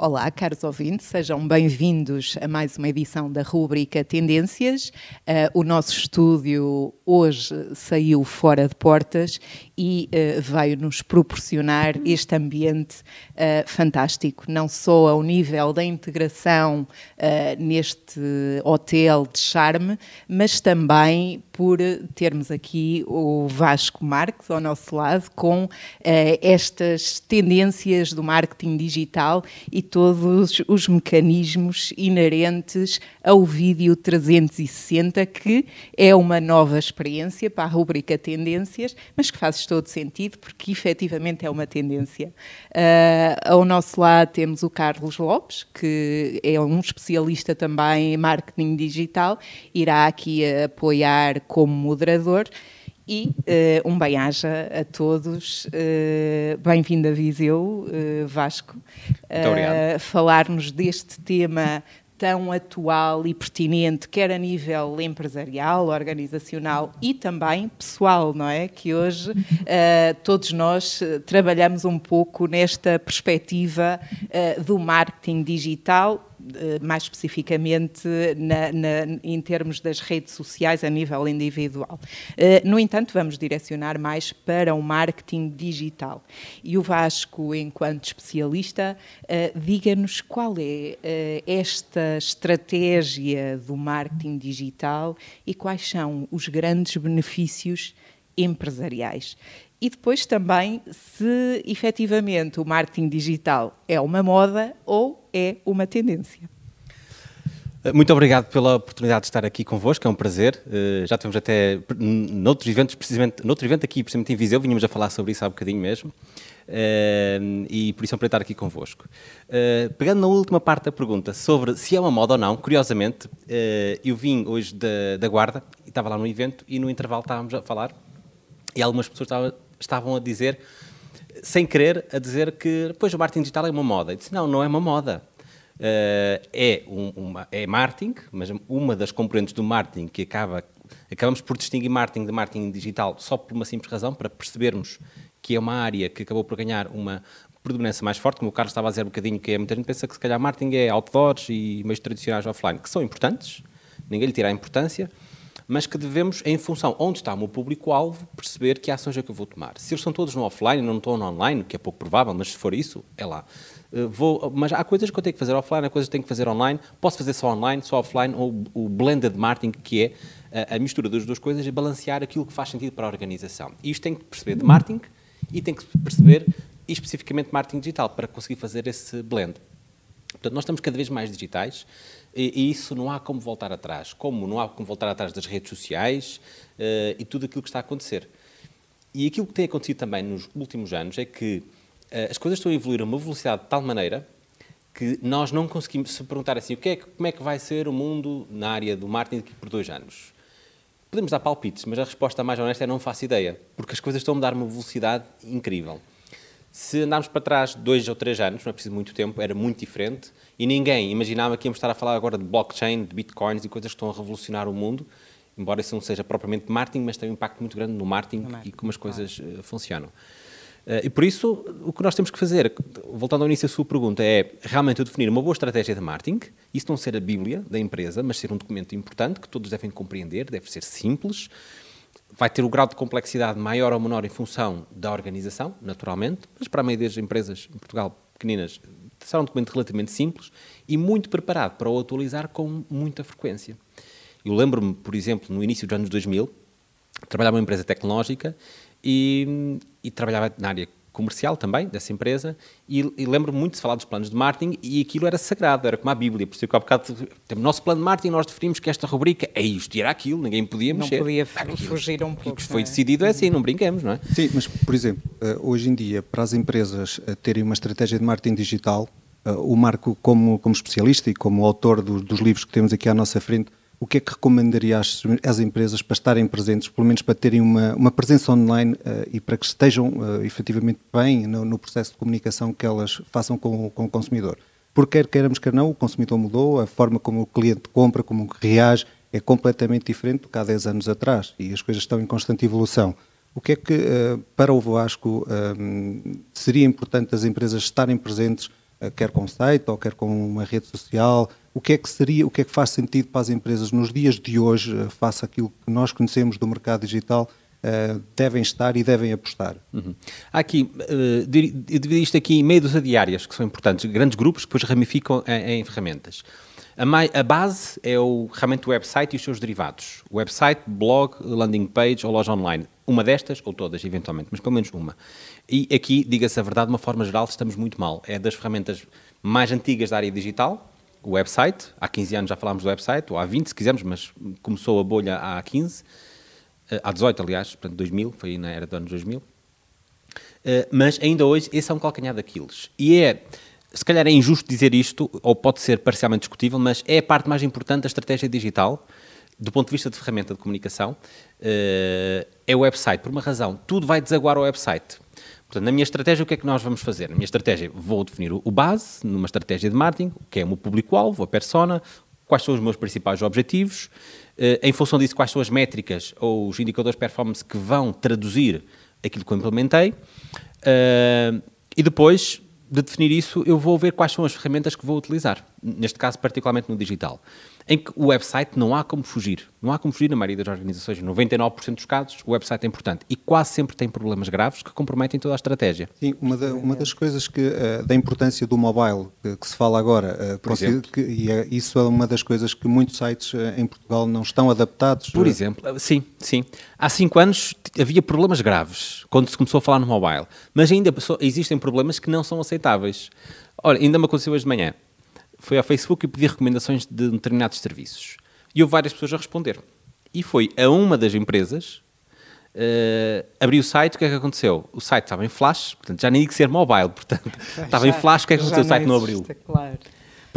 Olá, caros ouvintes, sejam bem-vindos a mais uma edição da rúbrica Tendências. Uh, o nosso estúdio hoje saiu fora de portas e uh, veio nos proporcionar este ambiente uh, fantástico, não só ao nível da integração neste hotel de charme, mas também por termos aqui o Vasco Marques ao nosso lado com estas tendências do marketing digital e todos os mecanismos inerentes ao vídeo 360, que é uma nova experiência para a rubrica Tendências, mas que faz todo sentido, porque efetivamente é uma tendência. Uh, ao nosso lado temos o Carlos Lopes, que é um especialista também em marketing digital, irá aqui apoiar como moderador. E uh, um bem-aja a todos. Uh, Bem-vindo a Viseu, uh, Vasco. Muito obrigado. Falarmos deste tema tão atual e pertinente, quer a nível empresarial, organizacional e também pessoal, não é? Que hoje uh, todos nós trabalhamos um pouco nesta perspectiva uh, do marketing digital eh, mais especificamente na, na, em termos das redes sociais a nível individual. Eh, no entanto, vamos direcionar mais para o marketing digital. E o Vasco, enquanto especialista, eh, diga-nos qual é esta estratégia do marketing digital e quais são os grandes benefícios empresariais e depois também se efetivamente o marketing digital é uma moda ou é uma tendência. Eh, muito obrigado pela oportunidade de estar aqui convosco, é um prazer. Eh, já tivemos até noutros eventos, precisamente, noutro evento aqui, precisamente em Viseu, vinhamos a falar sobre isso há bocadinho mesmo. Eh, e por isso é um prazer estar aqui convosco. Pegando na última parte da pergunta, sobre se é uma moda ou não, curiosamente, eu vim hoje da, da Guarda, estava lá no evento e no intervalo estávamos a falar e algumas pessoas estavam estavam a dizer, sem querer, a dizer que pois o marketing digital é uma moda. Eu disse, não, não é uma moda. Uh, é, um, uma, é marketing, mas uma das componentes do marketing que acaba, acabamos por distinguir marketing de marketing digital só por uma simples razão, para percebermos que é uma área que acabou por ganhar uma predominância mais forte, como o Carlos estava a dizer um bocadinho, que é, muita gente pensa que se calhar marketing é outdoors e meios tradicionais offline, que são importantes, ninguém lhe tira a importância, mas que devemos, em função onde está o meu público-alvo, perceber que ações é que eu vou tomar. Se eles são todos no offline, não estão no online, que é pouco provável, mas se for isso, é lá. Eh, vou, mas há coisas que eu tenho que fazer offline, há coisas que tenho que fazer online. Posso fazer só online, só offline, ou o blended marketing, que é a, eh, a mistura das duas coisas e balancear aquilo que faz sentido para a organização. E isto tem que perceber de marketing e tem que perceber especificamente marketing digital para conseguir fazer esse blend. Portanto, nós estamos cada vez mais digitais e, isso não há como voltar atrás. Como não há como voltar atrás das redes sociais uh, e tudo aquilo que está a acontecer. E aquilo que tem acontecido também nos últimos anos é que uh, as coisas estão a evoluir a uma velocidade de tal maneira que nós não conseguimos se perguntar assim o que é, como é que vai ser o mundo na área do marketing daqui por dois anos. Podemos dar palpites, mas a resposta mais honesta é não faço ideia, porque as coisas estão a mudar uma velocidade incrível. Se andarmos para trás dois ou três anos, não é preciso muito tempo, era muito diferente e ninguém imaginava que íamos estar a falar agora de blockchain, de bitcoins e coisas que estão a revolucionar o mundo, embora isso não seja propriamente marketing, mas tem um impacto muito grande no marketing, no marketing e como as coisas claro. Eh, funcionam. Eh, e por isso, o que nós temos que fazer, voltando ao início da sua pergunta, é realmente definir uma boa estratégia de marketing, isso não ser a bíblia da empresa, mas ser um documento importante que todos devem compreender, deve ser simples, vai ter o grau de complexidade maior ou menor em função da organização, naturalmente, mas para a maioria das empresas em Portugal pequeninas será um documento relativamente simples e muito preparado para o atualizar com muita frequência. Eu lembro-me, por exemplo, no início dos anos 2000, trabalhava numa empresa tecnológica e, e trabalhava na área comercial também, dessa empresa, e, e lembro-me muito de falar dos planos de marketing e aquilo era sagrado, era como a Bíblia, por isso que há bocado temos nosso plano de marketing, nós definimos que esta rubrica é isto e era aquilo, ninguém podia mexer. Não podia aquilo, fugir um pouco. O que foi é? decidido é assim, não brincamos, não é? Sim, mas por exemplo, eh, hoje em dia, para as empresas eh, terem uma estratégia de marketing digital, eh, o Marco, como, como especialista e como autor do, dos livros que temos aqui à nossa frente, o que é que recomendaria às, às, empresas para estarem presentes, pelo menos para terem uma, uma presença online uh, e para que estejam uh, efetivamente bem no, no, processo de comunicação que elas façam com, com o consumidor? Porque quer queiramos, quer não, o consumidor mudou, a forma como o cliente compra, como reage, é completamente diferente do que há 10 anos atrás e as coisas estão em constante evolução. O que é que, uh, para o Vasco, seria importante as empresas estarem presentes, quer com o site ou quer com uma rede social, o que é que seria, o que é que faz sentido para as empresas nos dias de hoje, eh, face àquilo que nós conhecemos do mercado digital, Uh, devem estar e devem apostar. Uhum. Há aqui, uh, eu isto aqui em meios a diárias, que são importantes, grandes grupos que depois ramificam em, em ferramentas. A, a, base é o, realmente o website e os seus derivados. Website, blog, landing page ou loja online. Uma destas, ou todas, eventualmente, mas pelo menos uma. E aqui, diga-se a verdade, de uma forma geral, estamos muito mal. É das ferramentas mais antigas da área digital, o website. Há 15 anos já falámos do website, ou há 20 se quisermos, mas começou a bolha há 15, eh, há 18 aliás, portanto 2000, foi na era dos anos 2000. Eh, mas ainda hoje esse é um calcanhar daqueles. E é, se calhar é injusto dizer isto, ou pode ser parcialmente discutível, mas é a parte mais importante da estratégia digital, do ponto de vista de ferramenta de comunicação, eh, é o website. Por uma razão, tudo vai desaguar ao website Portanto, na minha estratégia, o que é que nós vamos fazer? Na minha estratégia, vou definir o base, numa estratégia de marketing, o que é o meu público-alvo, a persona, quais são os meus principais objetivos, eh, em função disso, quais são as métricas ou os indicadores de performance que vão traduzir aquilo que eu implementei, eh, e depois de definir isso, eu vou ver quais são as ferramentas que vou utilizar neste caso particularmente no digital, em que o website não há como fugir. Não há como fugir na maioria das organizações. Em 99% dos casos, o website é importante. E quase sempre tem problemas graves que comprometem toda a estratégia. Sim, uma, da, uma das coisas que, uh, da importância do mobile que, que se fala agora, uh, Por exemplo. Que, e é, isso é uma das coisas que muitos sites uh, em Portugal não estão adaptados. Por exemplo, sim, sim. Há 5 anos havia problemas graves quando se começou a falar no mobile, mas ainda existem problemas que não são aceitáveis. Olha, ainda me aconteceu hoje de manhã foi ao Facebook e pedi recomendações de determinados serviços. E houve várias pessoas a responder. E foi a uma das empresas, uh, o site, o que é que aconteceu? O site estava em flash, portanto, já nem ia ser mobile, portanto, estava em flash, o que é que aconteceu? O site não, existe, abriu. Claro.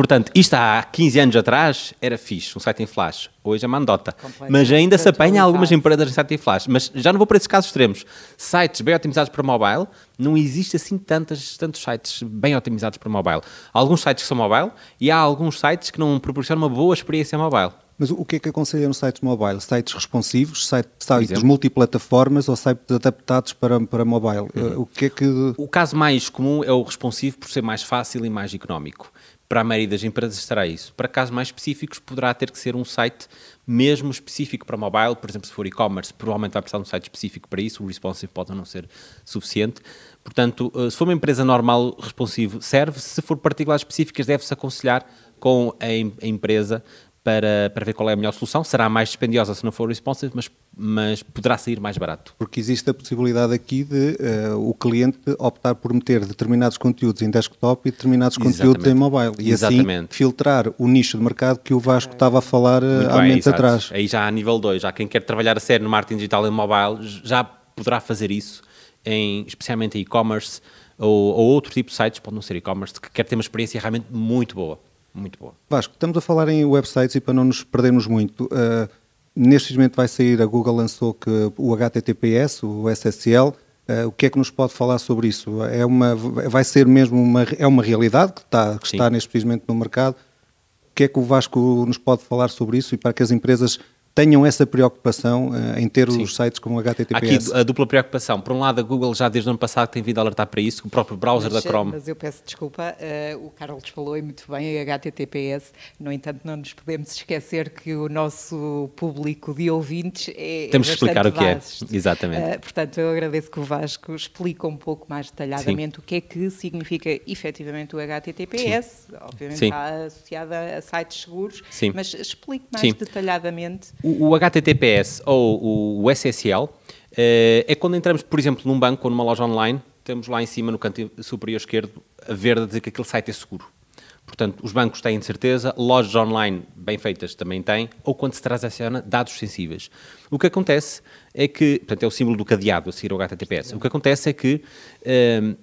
Portanto, isto há 15 anos atrás era fixe, um site em flash. Hoje é mandota. Mas ainda se apanha algumas empresas em site em flash. Mas já não vou para esses casos extremos. Sites bem otimizados para mobile, não existe assim tantos tantos sites bem otimizados para mobile. Há alguns sites que são mobile e há alguns sites que não proporcionam uma boa experiência mobile. Mas o que é que aconselham sites mobile? Sites responsivos, sites, sites multiplataformas ou sites adaptados para, para mobile? Uhum. Eh, o que é que... O caso mais comum é o responsivo por ser mais fácil e mais económico para a maioria das empresas será isso. Para casos mais específicos, poderá ter que ser um site mesmo específico para mobile, por exemplo, se for e-commerce, provavelmente vai precisar de um site específico para isso, o responsive pode não ser suficiente. Portanto, eh, se for uma empresa normal, responsivo serve, se for particulares específicas, deve-se aconselhar com a, empresa para, para ver qual é a melhor solução. Será mais dispendiosa se não for responsive, mas, mas poderá sair mais barato. Porque existe a possibilidade aqui de uh, o cliente optar por meter determinados conteúdos em desktop e determinados exatamente. conteúdos em mobile. E assim exatamente. assim filtrar o nicho de mercado que o Vasco estava a falar eh, Muito há bem, momentos exato. atrás. Aí já a nível 2, já quem quer trabalhar a sério no marketing digital em mobile já poderá fazer isso, em, especialmente em e-commerce ou, ou outro tipo de sites, pode não ser e-commerce, que quer ter uma experiência realmente muito boa muito boa. Vasco, estamos a falar em websites e para não nos perdermos muito, uh, neste momento vai sair, a Google lançou que o HTTPS, o SSL, uh, eh, o que é que nos pode falar sobre isso? É uma, vai ser mesmo uma, é uma realidade que está, que está neste momento no mercado. O que é que o Vasco nos pode falar sobre isso e para que as empresas tenham essa preocupação uh, em ter Sim. os sites como HTTPS. Aqui a dupla preocupação. Por um lado, a Google já desde o ano passado tem vindo a alertar para isso, o próprio browser mas, da Chrome. Mas eu peço desculpa, uh, o Carlos falou e muito bem a HTTPS. No entanto, não nos podemos esquecer que o nosso público de ouvintes é, é Temos que explicar o que é. vasto. é, exatamente. Uh, portanto, eu agradeço que o Vasco explique um pouco mais detalhadamente Sim. o que é que significa efetivamente o HTTPS. Sim. Obviamente está associada a sites seguros, mas explique mais detalhadamente o, o HTTPS ou o SSL eh, é quando entramos, por exemplo, num banco ou numa loja online, temos lá em cima, no canto superior esquerdo, a verde a dizer que aquele site é seguro. Portanto, os bancos têm de certeza, lojas online bem feitas também têm, ou quando se transaciona dados sensíveis. O que acontece é que, portanto, é o símbolo do cadeado a seguir ao HTTPS. O que acontece é que, uh,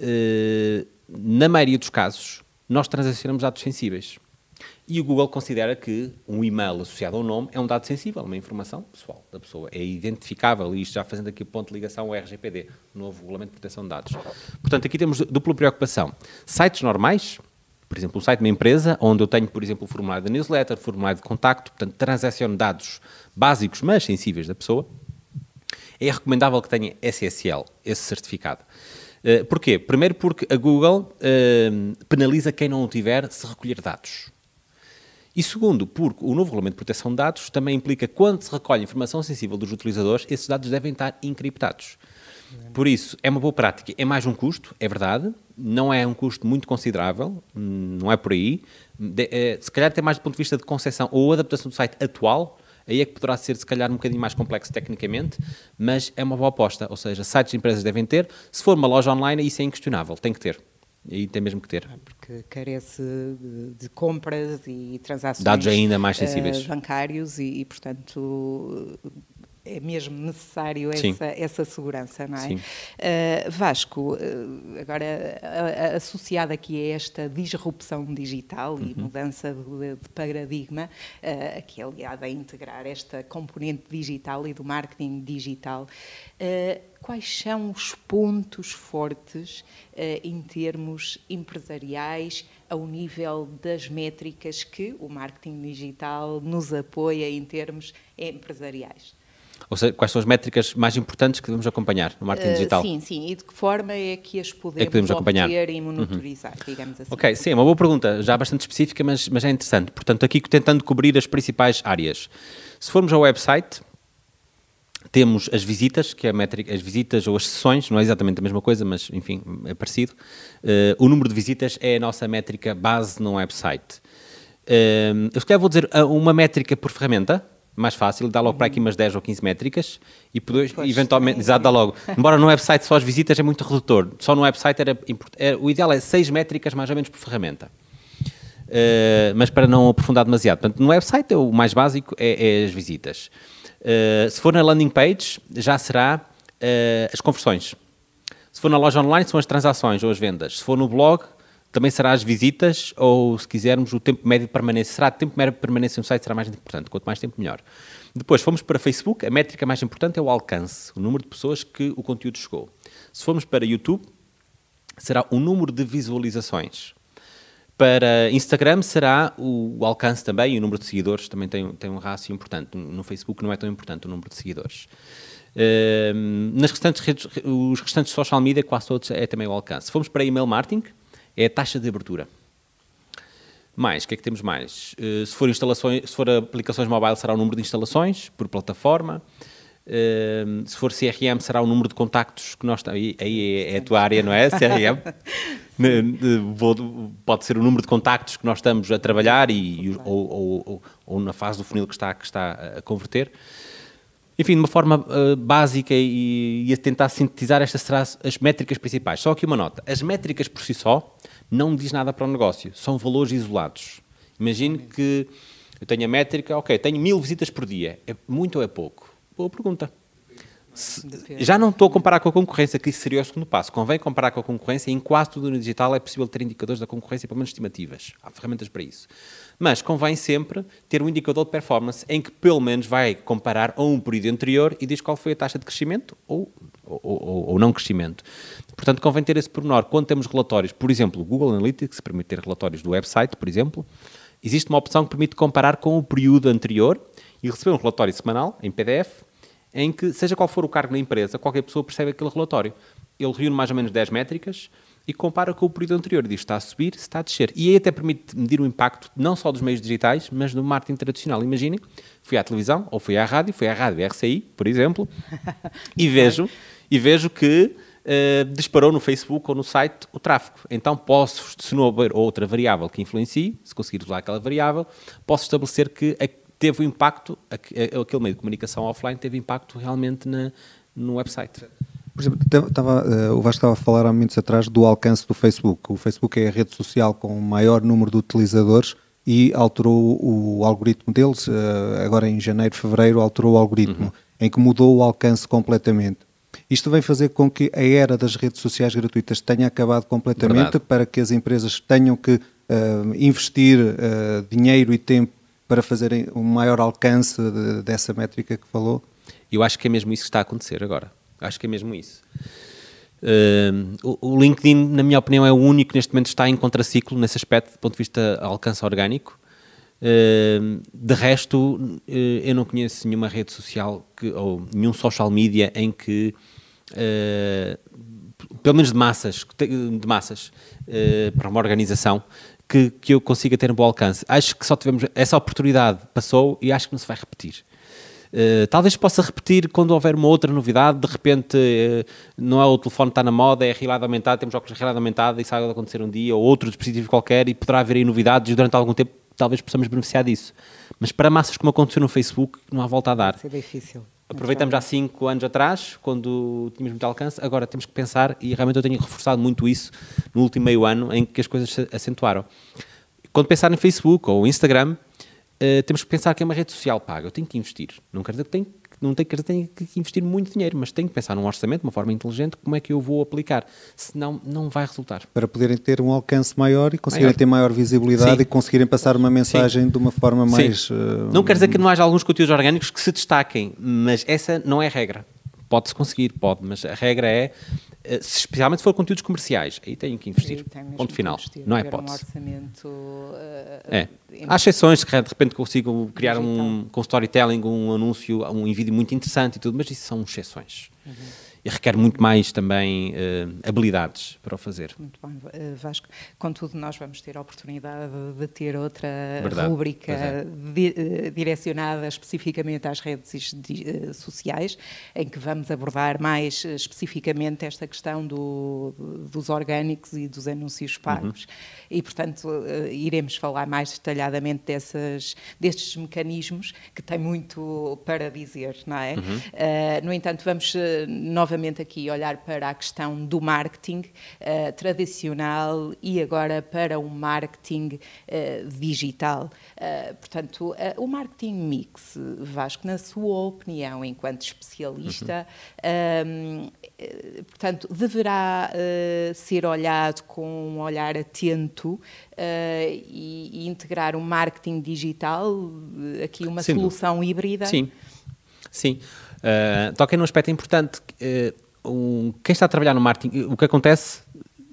uh, na maioria dos casos, nós transacionamos dados sensíveis. E o Google considera que um e-mail associado a um nome é um dado sensível, uma informação pessoal da pessoa. É identificável, e isto já fazendo aqui o ponto de ligação ao RGPD, novo Regulamento de Proteção de Dados. Portanto, aqui temos dupla preocupação. Sites normais, por exemplo, um site de uma empresa, onde eu tenho, por exemplo, o formulário de newsletter, formulário de contacto, portanto, transaciono dados básicos, mas sensíveis da pessoa, é recomendável que tenha SSL, esse certificado. Eh, porquê? Primeiro porque a Google eh, penaliza quem não o tiver se recolher dados. E segundo, porque o novo regulamento de proteção de dados também implica quando se recolhe informação sensível dos utilizadores, esses dados devem estar encriptados. Por isso, é uma boa prática. É mais um custo, é verdade. Não é um custo muito considerável, hum, não é por aí. De, é, se calhar até mais do ponto de vista de concessão ou adaptação do site atual, aí é que poderá ser, se calhar, um bocadinho mais complexo tecnicamente, mas é uma boa aposta. Ou seja, sites de empresas devem ter. Se for uma loja online, isso é inquestionável, tem que ter e tem mesmo que ter. Ah, porque carece de, de compras e transações. Dados ainda mais eh, sensíveis. Uh, bancários e, e portanto, é mesmo necessário essa, essa segurança, não é? Uh, Vasco, ah, agora associada associado aqui a esta disrupção digital uhum. e mudança de, de paradigma, uh, ah, que é aliada a integrar esta componente digital e do marketing digital, quais são os pontos fortes em termos empresariais? ao nível das métricas que o marketing digital nos apoia em termos empresariais? Ou seja, quais são as métricas mais importantes que devemos acompanhar no marketing uh, digital? Sim, sim. E de que forma é que as podemos, é que podemos acompanhar e uhum. monitorizar, uhum. digamos assim? Ok, sim, é uma boa pergunta, já bastante específica, mas, mas é interessante. Portanto, aqui tentando cobrir as principais áreas. Se formos ao website, temos as visitas, que é a métrica, as visitas ou as sessões, não é exatamente a mesma coisa, mas enfim, é parecido. Uh, o número de visitas é a nossa métrica base no website. Uh, eu se calhar vou dizer ah, uma métrica por ferramenta, mais fácil, dá logo uhum. para aqui uhum. umas 10 ou 15 métricas e depois, eventualmente, é. exato, dá logo. Embora no website só as visitas é muito redutor, só no website era, era é, o ideal é 6 métricas mais ou menos por ferramenta. Uh, mas para não aprofundar demasiado. Portanto, no website é o mais básico é, é as visitas. Uh, se for na landing page, já será uh, as conversões. Se for na loja online, são as transações ou as vendas. Se for no blog, também será as visitas ou, se quisermos, o tempo médio de permanência. Será o tempo médio de permanência no site será mais importante. Quanto mais tempo, melhor. Depois, fomos para Facebook. A métrica mais importante é o alcance, o número de pessoas que o conteúdo chegou. Se formos para YouTube, será o número de visualizações. Para Instagram será o, alcance também e o número de seguidores também tem, tem um rácio importante. No Facebook não é tão importante o número de seguidores. Um, ehm, nas restantes redes, os restantes social media, quase todos é também o alcance. Fomos para email marketing, é a taxa de abertura. Mais, o que é que temos mais? Uh, se, for instalações, se for aplicações mobile, será o número de instalações por plataforma. Uh, se for CRM, será o número de contactos que nós temos. Aí, é, é a tua área, não é? CRM. Pode ser o número de contactos que nós estamos a trabalhar e, ou, ou, ou, na fase do funil que está, que está a converter. Enfim, de uma forma uh, básica e, e, a tentar sintetizar estas serão as métricas principais. Só aqui uma nota. As métricas por si só não diz nada para o negócio. São valores isolados. Imagine que eu tenho a métrica, ok, tenho mil visitas por dia. É muito ou é pouco? Boa pergunta. Se, já não estou a comparar com a concorrência, que isso seria o segundo passo. Convém comparar com a concorrência e em quase tudo no digital é possível ter indicadores da concorrência, pelo menos estimativas. Há ferramentas para isso. Mas convém sempre ter um indicador de performance em que pelo menos vai comparar a um período anterior e diz qual foi a taxa de crescimento ou, ou, ou, ou não crescimento. Portanto, convém ter esse pormenor. Quando temos relatórios, por exemplo, o Google Analytics permite ter relatórios do website, por exemplo, existe uma opção que permite comparar com o período anterior e receber um relatório semanal em PDF em que, seja qual for o cargo na empresa, qualquer pessoa percebe aquele relatório. Ele reúne mais ou menos 10 métricas e compara com o período anterior. Diz se está a subir, se está a descer. E aí até permite medir o impacto não só dos meios digitais, mas do marketing tradicional. Imaginem, fui à televisão ou fui à rádio, fui à rádio RCI, por exemplo, e vejo, e vejo que Uh, disparou no Facebook ou no site o tráfego. Então posso, se não houver outra variável que influencie, se conseguir usar aquela variável, posso estabelecer que teve um impacto, eh, aquele meio de comunicação offline teve impacto realmente na, no website. Por exemplo, eh, o Vasco estava a falar há minutos atrás do alcance do Facebook. O Facebook é a rede social com o maior número de utilizadores e alterou o algoritmo deles, eh, agora em janeiro, fevereiro, alterou o algoritmo, uhum. em que mudou o alcance completamente. Isto vem fazer com que a era das redes sociais gratuitas tenha acabado completamente Verdade. para que as empresas tenham que uh, investir uh, dinheiro e tempo para fazerem um maior alcance de, dessa métrica que falou? Eu acho que é mesmo isso que está a acontecer agora. Acho que é mesmo isso. Uh, o LinkedIn, na minha opinião, é o único que neste momento está em contraciclo nesse aspecto, do ponto de vista alcance orgânico. Uh, de resto, uh, eu não conheço nenhuma rede social que, ou nenhum social media em que, eh, pelo menos de massas, de massas eh, para uma organização, que, que eu consiga ter um bom alcance. Acho que só tivemos essa oportunidade, passou e acho que não se vai repetir. Uh, talvez possa repetir quando houver uma outra novidade, de repente uh, não é o telefone está na moda, é realidade aumentada, temos óculos de realidade aumentada, isso vai acontecer um dia, ou outro dispositivo qualquer, e poderá haver aí novidades durante algum tempo, talvez possamos beneficiar disso. Mas para massas como aconteceu no Facebook, não há volta a dar. Isso é difícil. Aproveitamos há cinco anos atrás, quando tínhamos muito alcance, agora temos que pensar, e realmente eu tenho reforçado muito isso no último meio ano, em que as coisas se acentuaram. Quando pensar em Facebook ou Instagram, uh, temos que pensar que é uma rede social paga, eu tenho que investir. Não quer dizer que tenho não tem que, tem que investir muito dinheiro, mas tem que pensar num orçamento de uma forma inteligente, como é que eu vou aplicar, senão não vai resultar. Para poderem ter um alcance maior e conseguirem maior. ter maior visibilidade Sim. e conseguirem passar uma mensagem Sim. de uma forma Sim. mais... Uh, não quer dizer que não haja alguns conteúdos orgânicos que se destaquem, mas essa não é regra pode-se conseguir, pode, mas a regra é, eh, se, especialmente se for conteúdos comerciais, aí tenho que investir. Ponto final. Investir, não é hipótese. Um orçamento, uh, é. Eh, Há exceções que de repente consigo criar Digital. um, com storytelling um anúncio, um vídeo muito interessante e tudo, mas isso são exceções. Uhum requer muito mais também uh, habilidades para o fazer. Muito bom, eh, Vasco. Contudo, nós vamos ter a oportunidade de ter outra Verdade, rúbrica é. di eh, direcionada especificamente às redes sociais, em que vamos abordar mais especificamente esta questão do, dos orgânicos e dos anúncios uhum. pagos. Uhum. E, portanto, iremos falar mais detalhadamente dessas, destes mecanismos que tem muito para dizer, não é? Uhum. Uh, no entanto, vamos novamente novamente aqui olhar para a questão do marketing uh, tradicional e agora para o marketing uh, digital. Uh, portanto, o marketing mix, Vasco, na sua opinião, enquanto especialista, uhum. um, portanto, deverá ser olhado com um olhar atento e, e, integrar o marketing digital, aqui uma Sim. solução híbrida? Sim. Sim. Uh, toca num aspecto importante. Uh, um, quem está a trabalhar no marketing, o que acontece,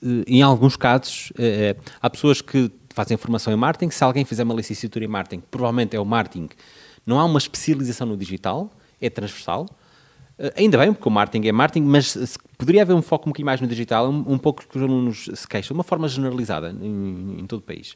uh, em alguns casos, uh, há pessoas que fazem formação em marketing. Se alguém fizer uma licenciatura em marketing, provavelmente é o marketing. Não há uma especialização no digital, é transversal. Ainda bem, porque o marketing é marketing, mas poderia haver um foco um bocadinho mais no digital, um, um pouco que os alunos se queixam, de uma forma generalizada em, em todo o país.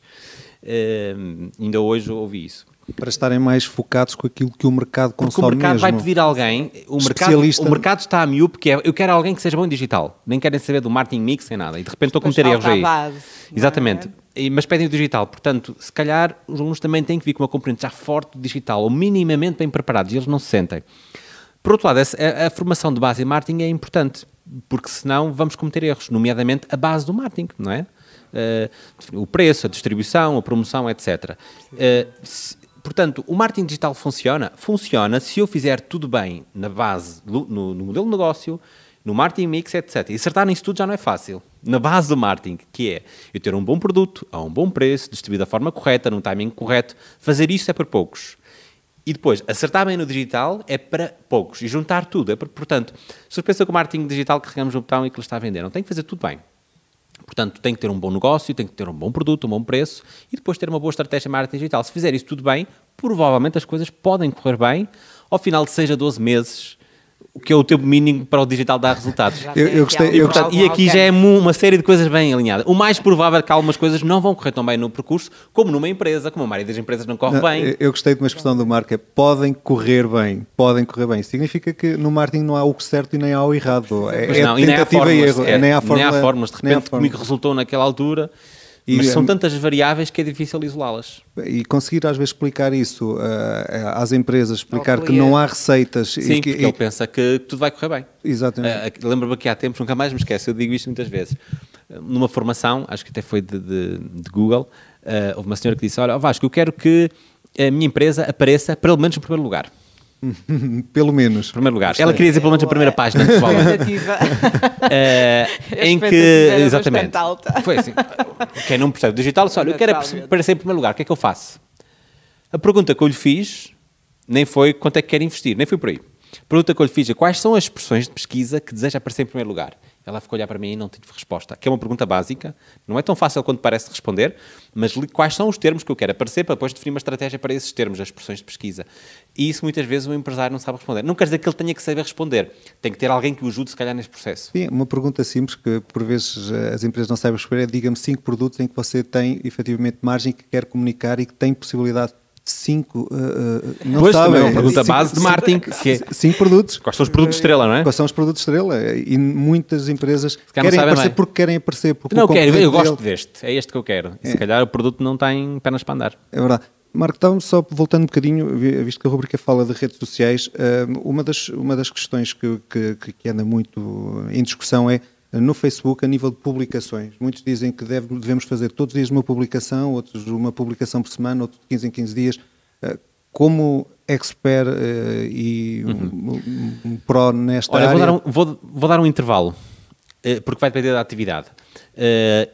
ainda hoje ouvi isso para estarem mais focados com aquilo que o mercado consome mesmo. o mercado mesmo. vai pedir alguém, o mercado, o mercado está a miúdo, porque é, eu quero alguém que seja bom em digital, nem querem saber do marketing mix nem nada, e de repente estou a cometer erros aí. Base, é? Exatamente. É? E, mas pedem o digital, portanto, se calhar os alunos também têm que vir com uma componente já forte digital, ou minimamente bem preparados, e eles não se sentem. Por outro lado, a, a formação de base em marketing é importante, porque senão vamos cometer erros, nomeadamente a base do marketing, não é? Uh, o preço, a distribuição, a promoção, etc. Uh, eh, se, Portanto, o marketing digital funciona? Funciona se eu fizer tudo bem na base, no, no modelo de negócio, no marketing mix, etc. E acertar nisso tudo já não é fácil. Na base do marketing, que é eu ter um bom produto, a um bom preço, distribuído da forma correta, num timing correto, fazer isso é para poucos. E depois, acertar bem no digital é para poucos. E juntar tudo é para, portanto, se com que o marketing digital carregamos no botão e que ele está a vender, não tem que fazer tudo bem. Portanto, tem que ter um bom negócio, tem que ter um bom produto, um bom preço e depois ter uma boa estratégia de marketing digital. Se fizer isso tudo bem, provavelmente as coisas podem correr bem ao final de 6 a 12 meses o que é o tempo mínimo para o digital dar resultados. eu, eu gostei, e, portanto, e aqui já é uma série de coisas bem alinhadas. O mais provável é que algumas coisas não vão correr tão bem no percurso como numa empresa, como a maioria das empresas não corre não, bem. Eu gostei de uma expressão do Marco, é podem correr bem, podem correr bem. Significa que no marketing não há o certo e nem há o errado. É, pois é não, é e nem há fórmulas, e erro, é, nem há fórmula, nem há fórmulas. De repente, comigo resultou naquela altura e, Mas é são tantas variáveis que é difícil isolá-las. E conseguir às vezes explicar isso uh, às empresas, explicar que não há receitas. Sim, e que, porque e... ele pensa que tudo vai correr bem. Exatamente. Uh, Lembro-me que há tempos, nunca mais me esqueço, eu digo isto muitas vezes. Numa formação, acho que até foi de, de, de Google, uh, houve uma senhora que disse, olha oh Vasco, eu quero que a minha empresa apareça pelo menos no primeiro lugar. pelo menos. primeiro lugar. Ela queria dizer pelo menos a primeira página. uh, em que. Exatamente. Alta. Foi assim. Quem não percebe digital, só olha, eu quero é aparecer em primeiro lugar, o que é que eu faço? A pergunta que eu lhe fiz nem foi quanto é que quer investir, nem fui por aí. A pergunta que eu lhe fiz é quais são as expressões de pesquisa que deseja aparecer em primeiro lugar. Ela ficou a olhar para mim e não tive resposta. Que é uma pergunta básica, não é tão fácil quanto parece responder, mas quais são os termos que eu quero aparecer para depois definir uma estratégia para esses termos, as expressões de pesquisa. E isso muitas vezes o empresário não sabe responder. Não quer dizer que ele tenha que saber responder, tem que ter alguém que o ajude, se calhar, nesse processo. Sim, uma pergunta simples que por vezes as empresas não sabem responder é: diga-me cinco produtos em que você tem efetivamente margem que quer comunicar e que tem possibilidade de cinco. Uh, não pois, sabem. é uma pergunta cinco, base de marketing. Cinco, que é, cinco produtos. Quais são os produtos estrela, não é? Quais são os produtos estrela? E muitas empresas querem aparecer porque querem aparecer. Porque não, eu quero, eu gosto dele... deste, é este que eu quero. É. Se calhar o produto não tem pernas para andar. É verdade. Marco, então, só voltando um bocadinho, visto que a rubrica fala de redes sociais, eh, uma das, uma das questões que, que, que anda muito em discussão é no Facebook a nível de publicações. Muitos dizem que deve, devemos fazer todos os dias uma publicação, outros uma publicação por semana, outros 15 em 15 dias. Eh, como é expert eh, e uhum. um, um pro nesta Olha, área... Olha, vou, um, vou, vou dar um intervalo, eh, porque vai depender da atividade.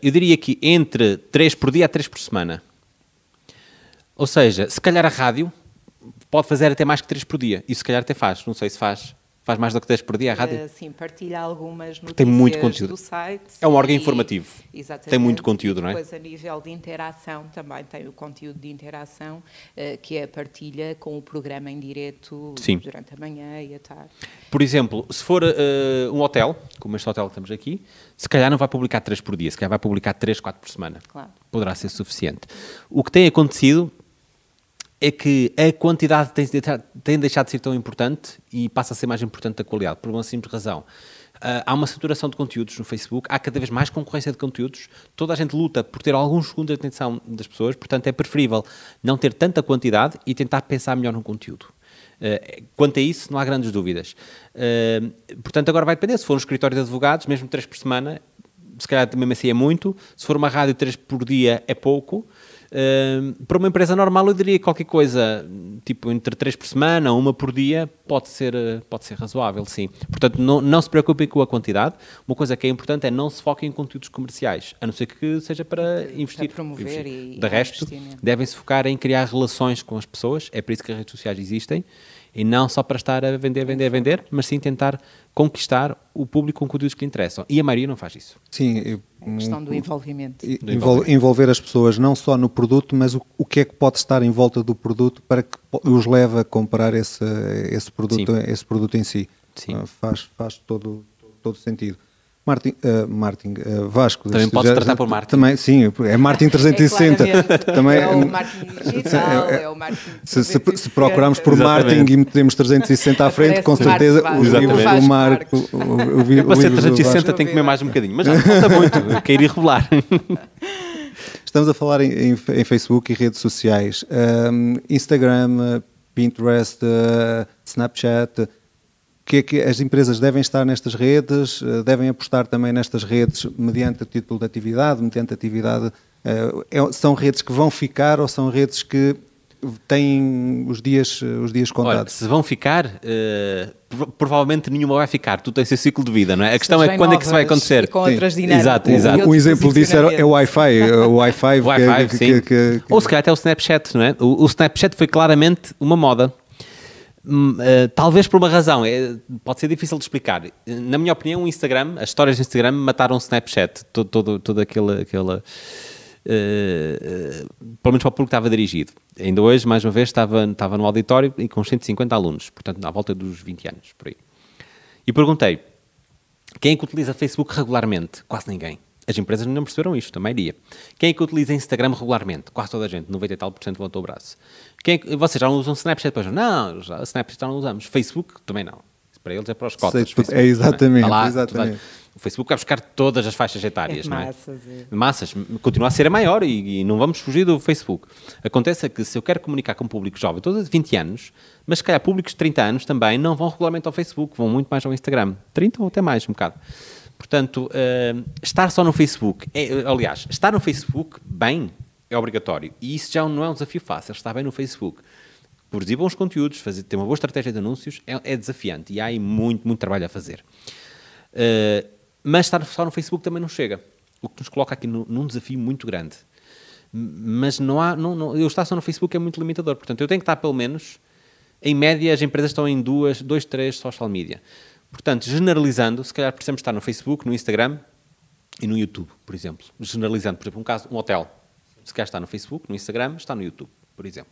Eu diria que entre 3 por dia a 3 por semana. Ou seja, se calhar a rádio pode fazer até mais que 3 por dia. E se calhar até faz, não sei se faz Faz mais do que 10 por dia a rádio? Uh, sim, partilha algumas notícias tem muito conteúdo. do site. É um órgão e, informativo. Exatamente. Tem muito conteúdo, não é? Depois, a nível de interação, também tem o conteúdo de interação, uh, que é a partilha com o programa em direto sim. durante a manhã e a tarde. Por exemplo, se for uh, um hotel, como este hotel que estamos aqui, se calhar não vai publicar 3 por dia, se calhar vai publicar 3, 4 por semana. Claro. Poderá ser suficiente. O que tem acontecido é que a quantidade tem, tem deixado de ser tão importante e passa a ser mais importante a qualidade, por uma simples razão. Uh, há uma saturação de conteúdos no Facebook, há cada vez mais concorrência de conteúdos, toda a gente luta por ter alguns segundos de atenção das pessoas, portanto é preferível não ter tanta quantidade e tentar pensar melhor no conteúdo. Uh, quanto a isso, não há grandes dúvidas. Uh, portanto, agora vai depender. Se for um escritório de advogados, mesmo três por semana, se calhar também assim é muito. Se for uma rádio, três por dia é pouco para uma empresa normal, eu diria qualquer coisa tipo entre três por semana, uma por dia, pode ser, eh, pode ser razoável, sim. Portanto, não, não se preocupem com a quantidade. Uma coisa que é importante é não se foquem em conteúdos comerciais, a não ser que seja para investir. Para promover investir. E, De resto, devem se focar em criar relações com as pessoas, é por isso que as redes sociais existem. E não só para estar a vender, vender, vender, mas sim tentar conquistar o público com conteúdos que lhe interessam. E a maioria não faz isso. Sim. É eu, a questão do envolvimento. Do envolvimento. Envolver as pessoas não só no produto, mas o, o, que é que pode estar em volta do produto para que os leve a comprar esse, esse, produto, esse produto em si. Sim. Ah, faz, faz todo, todo sentido. Martin, uh, Martin uh, Vasco. Também podes já, tratar por Martin. Também, sim, é Martin 360. É, também, é o é- Martin digital, é, é, é o Martin se, se, se, procurarmos por Exatamente. Martin e metemos 360 à frente, com certeza Marcos, os do Marco... O, o, o, é para ser 360 tem que comer mais um bocadinho, mas já falta muito, quero ir revelar. Estamos a falar em, em, em Facebook e redes sociais. Um, Instagram, Pinterest, uh, Snapchat que é que as empresas devem estar nestas redes, eh, devem apostar também nestas redes mediante o título de atividade, mediante atividade. Eh, é, são redes que vão ficar ou são redes que têm os dias, eh, os dias contados? se vão ficar, uh, provavelmente nenhuma vai ficar. Tu tens esse ciclo de vida, não é? A questão é quando é que isso vai acontecer. com outras dinâmicas. Exato, exato. Um exemplo disso é o Wi-Fi. É o Wi-Fi, wi que, que, que, Ou se calhar até o Snapchat, não é? O, o Snapchat foi claramente uma moda. Hum, eh, talvez por uma razão, é, pode ser difícil de explicar. Na minha opinião, o Instagram, as histórias do Instagram mataram o Snapchat, todo, todo, todo aquele. aquele Uh, uh, eh, pelo menos para o público que estava dirigido. Ainda hoje, mais uma vez, estava, estava no auditório e com 150 alunos, portanto, à volta dos 20 anos, por aí. E perguntei, quem é que utiliza Facebook regularmente? Quase ninguém. As empresas não perceberam isto, a maioria. Quem é que utiliza Instagram regularmente? Quase toda a gente, 90 e tal por cento levantou o braço. Quem é que, vocês já não usam Snapchat? Pois não, já, Snapchat já não usamos. Facebook também não. Para eles é para os cotas. É, é exatamente. Tá lá, exatamente. O Facebook vai buscar todas as faixas etárias, é massas, não é? é. Massas. Continua a ser a maior e, e, não vamos fugir do Facebook. Acontece é que se eu quero comunicar com um público jovem, todos de 20 anos, mas se calhar públicos de 30 anos também não vão regularmente ao Facebook, vão muito mais ao Instagram. 30 ou até mais, um bocado. Portanto, uh, estar só no Facebook, é, aliás, estar no Facebook bem é obrigatório. E isso já não é um desafio fácil, estar bem no Facebook. Produzir bons conteúdos, fazer, ter uma boa estratégia de anúncios é, é desafiante e há aí muito, muito trabalho a fazer. Uh, mas estar só no Facebook também não chega, o que nos coloca aqui no, num desafio muito grande. Mas não há, não, não, eu estar só no Facebook é muito limitador, portanto eu tenho que estar pelo menos, em média as empresas estão em duas, dois, três social media. Portanto, generalizando, se calhar precisamos estar no Facebook, no Instagram e no YouTube, por exemplo. Generalizando, por exemplo, um caso, um hotel. Se calhar está no Facebook, no Instagram, está no YouTube, por exemplo.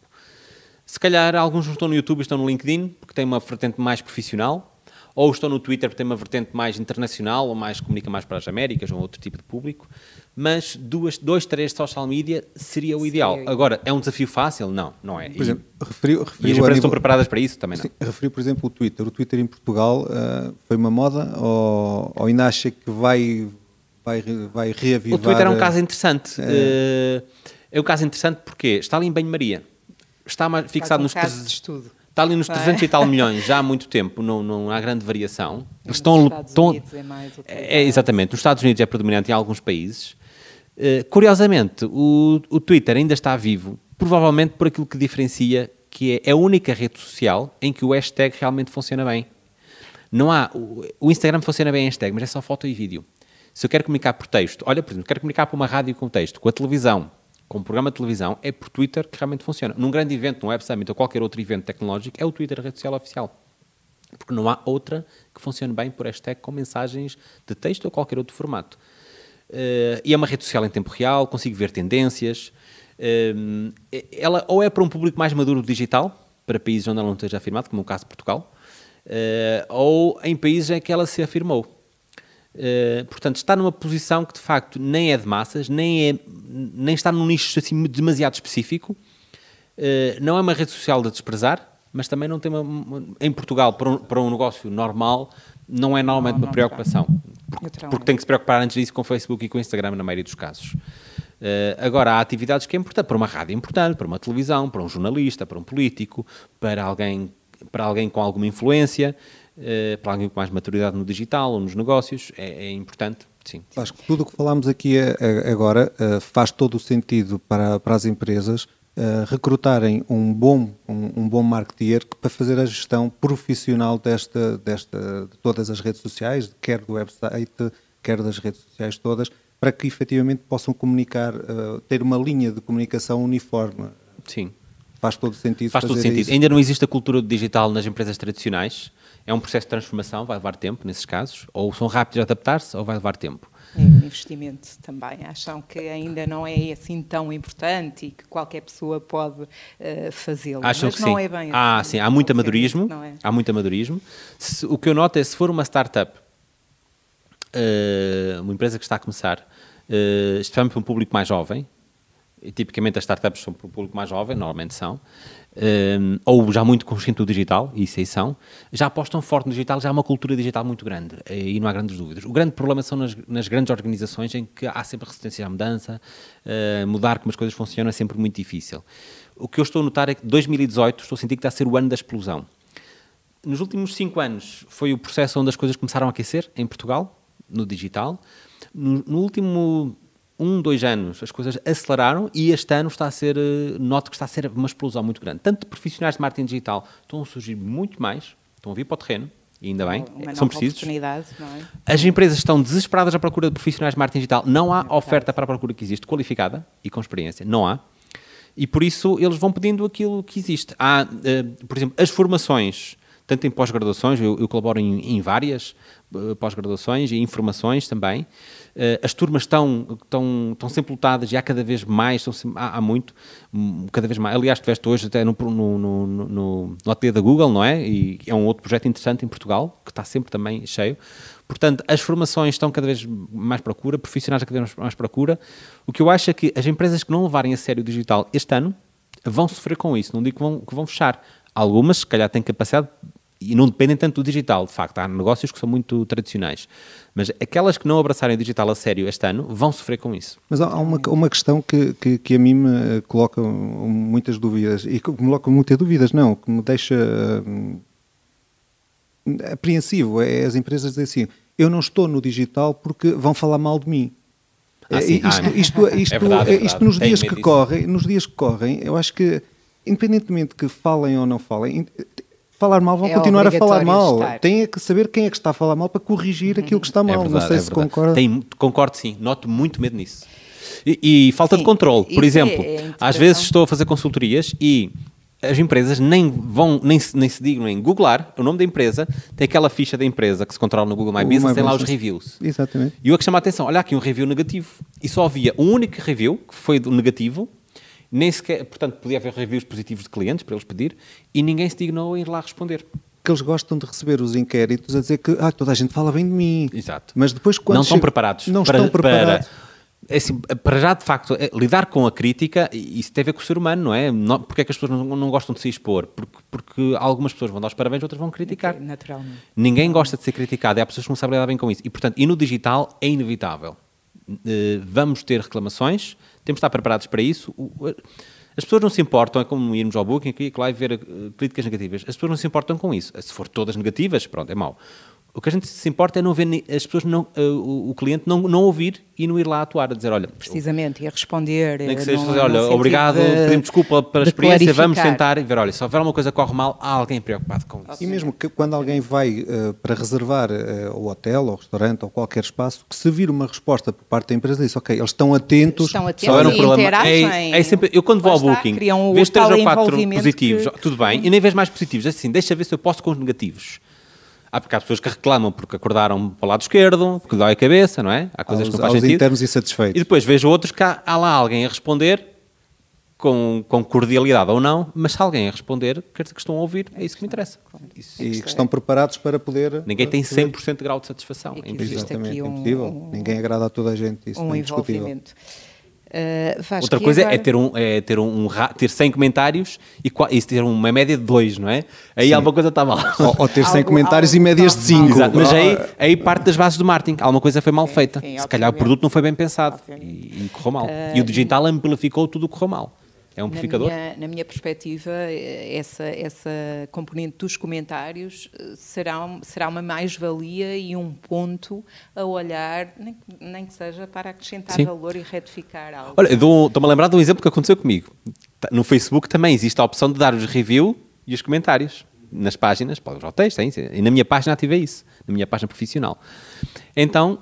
Se calhar alguns não estão no YouTube, estão no LinkedIn, porque tem uma vertente mais profissional, ou estou no Twitter porque tem uma vertente mais internacional, ou mais comunica mais para as Américas, ou outro tipo de público, mas duas, dois, três social media seria o ideal. Agora, é um desafio fácil? Não, não é. Por exemplo, referiu, referiu e as empresas estão preparadas para isso também, não? Sim, referiu, por exemplo, o Twitter. O Twitter em Portugal uh, foi uma moda, ou, ou ainda acha que vai, vai, vai reavivar... O Twitter é um eh, caso interessante. Uh, é um caso interessante porque está ali em banho-maria. Está mais fixado nos... Caso de estudo Está ali nos 300 e tal milhões já há muito tempo, não, não há grande variação. Eles estão, Estados estão, Unidos é mais é, é, Exatamente, nos Estados Unidos é predominante em alguns países. Uh, curiosamente, o, o Twitter ainda está vivo, provavelmente por aquilo que diferencia que é a única rede social em que o hashtag realmente funciona bem. Não há. O, o Instagram funciona bem em hashtag, mas é só foto e vídeo. Se eu quero comunicar por texto, olha, por exemplo, quero comunicar para uma rádio com texto, com a televisão, como programa de televisão, é por Twitter que realmente funciona. Num grande evento, num Web Summit ou qualquer outro evento tecnológico, é o Twitter a rede social oficial. Porque não há outra que funcione bem por hashtag com mensagens de texto ou qualquer outro formato. Uh, e é uma rede social em tempo real, consigo ver tendências. Uh, ela ou é para um público mais maduro digital, para países onde ela não esteja afirmada, como é o caso de Portugal, uh, ou em países em que ela se afirmou. Eh, portanto, está numa posição que de facto nem é de massas, nem, é, nem está num nicho assim, demasiado específico. Uh, não é uma rede social de desprezar, mas também não tem uma, uma em Portugal, para um, para um, negócio normal, não é normalmente uma preocupação. Porque, porque, tem que se preocupar antes disso com o Facebook e com o Instagram, na maioria dos casos. Uh, agora, há atividades que é importante, para uma rádio é importante, para uma televisão, para um jornalista, para um político, para alguém, para alguém com alguma influência. Eh, para alguém com mais maturidade no digital ou nos negócios, é, é importante. Sim. Acho que tudo o que falámos aqui eh, eh, agora faz todo o sentido para, para as empresas recrutarem um bom, um, um bom marketeer para fazer a gestão profissional desta, desta, de todas as redes sociais, quer do website, quer das redes sociais todas, para que efetivamente possam comunicar, ter uma linha de comunicação uniforme. Sim. Faz todo sentido. Faz todo sentido. Isso. Ainda não existe a cultura do digital nas empresas tradicionais é um processo de transformação, vai levar tempo nesses casos, ou são rápidos a adaptar-se ou vai levar tempo. É um investimento também. Acham que ainda não é assim tão importante e que qualquer pessoa pode uh, fazê-lo. Acham Mas que não sim. é bem ah, assim. Ah, sim, há é muito amadurismo. Assim, é. Há muito amadorismo. Se, o que eu noto é se for uma startup, uh, uma empresa que está a começar, uh, especialmente para um público mais jovem, e tipicamente as startups são para o público mais jovem, normalmente são, um, ou já muito consciente do digital, e isso aí são, já apostam forte no digital, já há uma cultura digital muito grande, e não há grandes dúvidas. O grande problema são nas, nas grandes organizações em que há sempre resistência à mudança, uh, mudar como as coisas funcionam é sempre muito difícil. O que eu estou a notar é que 2018 estou a sentir que está a ser o ano da explosão. Nos últimos cinco anos foi o processo onde as coisas começaram a aquecer, em Portugal, no digital. no, no último um, dois anos as coisas aceleraram e este ano está a ser, eh, noto que está a ser uma explosão muito grande. Tanto profissionais de marketing digital estão a surgir muito mais, estão a vir para o terreno, e ainda bem, uma é são precisos. É? As empresas estão desesperadas à procura de profissionais de marketing digital. Não há é oferta para a procura que existe, qualificada e com experiência. Não há. E por isso eles vão pedindo aquilo que existe. Há, eh, por exemplo, as formações tanto em pós-graduações, eu, eu, colaboro em, em várias eh, pós-graduações e informações também. Eh, as turmas estão, estão, estão sempre lutadas e há cada vez mais, estão sempre, há, há, muito, hum, cada vez mais. Aliás, estiveste hoje até no, no, no, no, no da Google, não é? E é um outro projeto interessante em Portugal, que está sempre também cheio. Portanto, as formações estão cada vez mais procura, profissionais cada vez mais procura. O que eu acho é que as empresas que não levarem a sério o digital este ano vão sofrer com isso. Não digo que vão, que vão fechar. Algumas, se calhar, têm capacidade e não dependem tanto do digital, de facto. Há negócios que são muito tradicionais. Mas aquelas que não abraçarem o digital a sério este ano vão sofrer com isso. Mas há uma, uma questão que, que, que a mim me coloca muitas dúvidas. E que me coloca muitas dúvidas, não, que me deixa hum, apreensivo. É as empresas dizem assim: eu não estou no digital porque vão falar mal de mim. Ah, é, isto, isto, ah, isto, é verdade, é, é isto nos dias que correm, nos dias que correm, eu acho que independentemente que falem ou não falem, falar mal vão é continuar a falar mal. Estar. Tem que saber quem é que está a falar mal para corrigir uhum. aquilo que está é mal. É verdade, Não sei é se concorda. Tem, concordo sim, noto muito medo nisso. E, e falta sim, de controle. Por exemplo, é, é às vezes estou a fazer consultorias e as empresas nem vão, nem, nem se dignam em googlar o nome da empresa, tem aquela ficha da empresa que se controla no Google My Business, My tem lá os reviews. Exatamente. E o que chama a atenção, olha aqui um review negativo. E só havia um único review, que foi negativo, nem sequer, portanto, podia haver reviews positivos de clientes para eles pedir e ninguém se dignou a ir lá responder. Que eles gostam de receber os inquéritos a dizer que ah, toda a gente fala bem de mim. Exato. Mas depois quando. Não estão preparados. Não para, estão preparados. Para, é assim, para já, de facto, é lidar com a crítica, isso tem a ver com o ser humano, não é? Não, porque é que as pessoas não, não gostam de se expor? Porque, porque, algumas pessoas vão dar os parabéns, outras vão criticar. Naturalmente. Ninguém gosta de ser criticado, e há pessoas que não sabem lidar bem com isso. E, portanto, e no digital é inevitável. Eh, vamos ter reclamações, temos de estar preparados para isso. As pessoas não se importam, é como irmos ao Booking aqui e lá e é ver críticas eh, negativas. As pessoas não se importam com isso. Se for todas negativas, pronto, é mau. O que a gente se importa é não ver as pessoas, não, uh, o cliente não, não ouvir e não ir lá atuar, a dizer, olha... Precisamente, e a responder... Nem que eh, seja, não, dizer, olha, obrigado, de, pedimos desculpa pela de experiência, clarificar. vamos sentar e ver, olha, se houver alguma coisa que corre mal, há alguém preocupado com isso. E mesmo que quando alguém vai uh, para reservar uh, o hotel, ou restaurante, ou qualquer espaço, que se vir uma resposta por parte da empresa, diz, ok, eles estão atentos, estão atentos só era um problema. É, é sempre, eu quando vou ao Booking, vejo três ou quatro positivos, que... tudo bem, e nem vejo mais positivos, é assim, deixa ver se eu posso com os negativos. Há, porque há pessoas que reclamam porque acordaram para o lado esquerdo, porque dói a cabeça, não é? Há coisas aos, que não fazem sentido. internos insatisfeitos. E depois vejo outros que há, há lá alguém a responder com, com, cordialidade ou não, mas se alguém a responder, quer dizer que estão a ouvir, é isso que me interessa. Isso, e que estão preparados para poder... Ninguém tem 100% de grau de satisfação. É, é impossível. Um, um, impossível. Um, Ninguém agrada a toda a gente, isso um é indiscutível. Uh, Outra coisa é agora... é ter um, é ter um, um ter 100 comentários e, e ter uma média de 2, não é? Aí Sim. alguma coisa está mal. Ou, ou, ter 100 algo, comentários algo e médias tá de 5. Exato, mas aí, aí parte das bases do marketing. Alguma coisa foi mal feita. Sim, sim, Se calhar o produto não foi bem pensado e, e correu mal. Uh, e o digital amplificou tudo o que correu mal. É um amplificador? Na minha, na minha perspectiva, eh, essa, essa componente dos comentários eh, será, será uma mais-valia e um ponto a olhar, nem, nem que seja para acrescentar Sim. valor e retificar algo. Olha, estou-me a lembrar de um exemplo que aconteceu comigo. Tá, no Facebook também existe a opção de dar os review e os comentários nas páginas, para os hotéis, tem, e na minha página ativei isso, na minha página profissional. Então,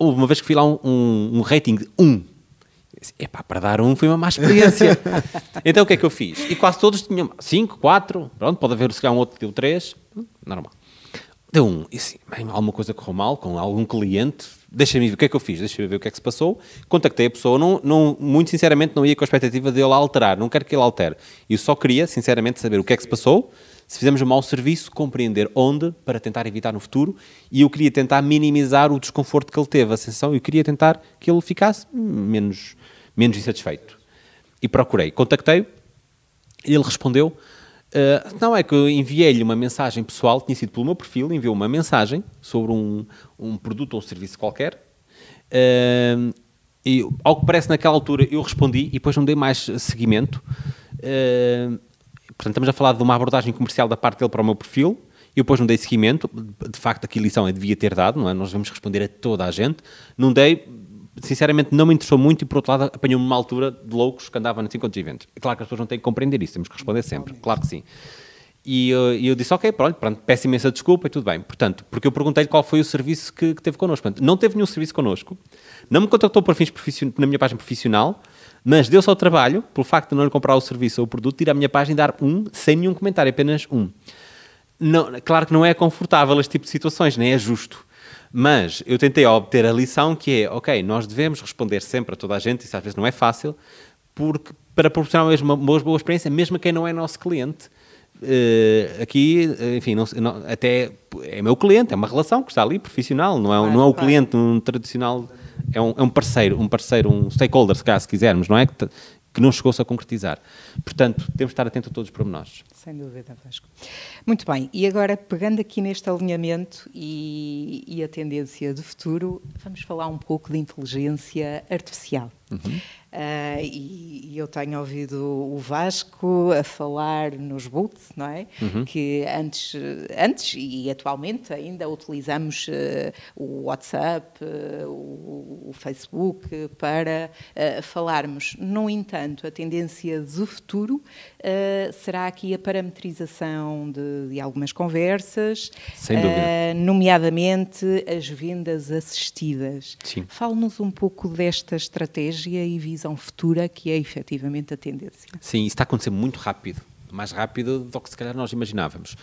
uh, uma vez que fui lá um, um, um rating de 1 pá, para dar um foi uma má experiência. então o que é que eu fiz? E quase todos tinham 5, 4, pronto, pode haver se calhar um outro que deu 3, normal. Deu um, e assim, bem, alguma coisa correu mal com algum cliente, deixa-me ver o que é que eu fiz, deixa-me ver o que é que se passou. Contactei a pessoa, não, não, muito sinceramente não ia com a expectativa de ele alterar, não quero que ele altere. Eu só queria, sinceramente, saber o que é que se passou, se fizemos um mau serviço, compreender onde para tentar evitar no futuro. E eu queria tentar minimizar o desconforto que ele teve, a sensação, eu queria tentar que ele ficasse menos menos insatisfeito. E procurei, contactei-o, ele respondeu, uh, não é que eu enviei-lhe uma mensagem pessoal, tinha sido pelo meu perfil, enviou uma mensagem sobre um, um produto ou um serviço qualquer, uh, e ao que parece naquela altura eu respondi e depois não dei mais seguimento, uh, portanto estamos a falar de uma abordagem comercial da parte dele para o meu perfil, eu depois não dei seguimento, de facto aqui lição eu é devia ter dado, não é? Nós vamos responder a toda a gente. Não dei, sinceramente não me interessou muito e por outro lado apanhou-me uma altura de loucos que andavam assim de eventos. É claro que as pessoas não têm que compreender isso, temos que responder sempre, claro que sim. E eu, eh, eu disse, ok, pronto, pronto, peço imensa desculpa e tudo bem. Portanto, porque eu perguntei-lhe qual foi o serviço que, que teve connosco. Portanto, não teve nenhum serviço connosco, não me contactou por fins na minha página profissional, mas deu-se ao trabalho, pelo facto de não lhe comprar o serviço ou o produto, ir à minha página e dar um, sem nenhum comentário, apenas um. Não, claro que não é confortável este tipo de situações, nem é justo. Mas eu tentei obter a lição que é, ok, nós devemos responder sempre a toda a gente, isso às vezes não é fácil, porque para proporcionar mesmo uma boa experiência, mesmo quem não é nosso cliente, Uh, aqui, eh, enfim, não, não, até é meu cliente, é uma relação que está ali, profissional, não é, claro, não é o claro. cliente um tradicional, é um, é um, parceiro, um parceiro, um stakeholder, se, calhar, se quisermos, não é? Que, que não chegou-se a concretizar. Portanto, temos de estar atentos a todos os pormenores. Sem dúvida, Vasco. Muito bem, e agora pegando aqui neste alinhamento e, e a tendência do futuro, vamos falar um pouco de inteligência artificial. Uhum. Uh, e, e, eu tenho ouvido o Vasco a falar nos boots, não é? Uhum. Que antes, antes e atualmente ainda utilizamos uh, o WhatsApp, uh, o, o, Facebook para falarmos. No entanto, a tendência do futuro será aqui a parametrização de, de algumas conversas, nomeadamente as vendas assistidas. Fale-nos um pouco desta estratégia estratégia e visão futura, que é efetivamente a tendência. Sim, isso está a acontecer muito rápido, mais rápido do que se calhar nós imaginávamos.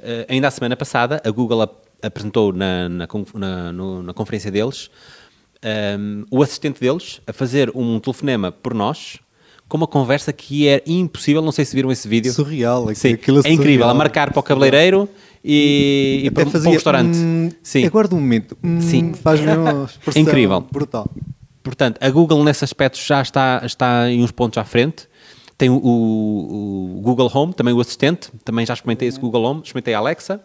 Uh, ainda a semana passada, a Google ap apresentou na, na, na, no, na, conferência deles um, ehm, o assistente deles a fazer um telefonema por nós, com uma conversa que é impossível. Não sei se viram esse vídeo. Surreal, é, Sim, é surreal. É incrível. A marcar para o cabeleireiro e, e para, fazia, para, o restaurante. Hum, Sim. Aguarda um momento. Hum, Sim. Faz uma é incrível. Brutal. Portanto, a Google nesse aspecto já está, está em uns pontos à frente. Tem o, o Google Home, também o assistente, também já experimentei esse uhum. Google Home, experimentei a Alexa,